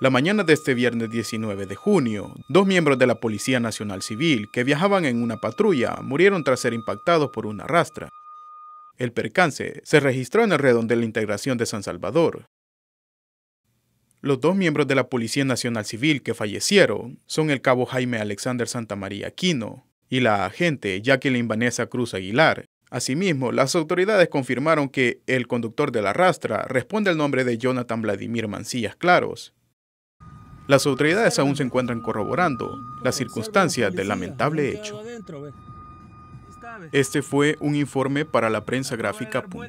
La mañana de este viernes 19 de junio, dos miembros de la Policía Nacional Civil que viajaban en una patrulla murieron tras ser impactados por una rastra. El percance se registró en el redón de la integración de San Salvador. Los dos miembros de la Policía Nacional Civil que fallecieron son el cabo Jaime Alexander Santa María Aquino y la agente Jacqueline Vanessa Cruz Aguilar. Asimismo, las autoridades confirmaron que el conductor de la rastra responde al nombre de Jonathan Vladimir Mancillas Claros, las autoridades aún se encuentran corroborando las circunstancias del lamentable hecho. Este fue un informe para la prensa gráfica.com.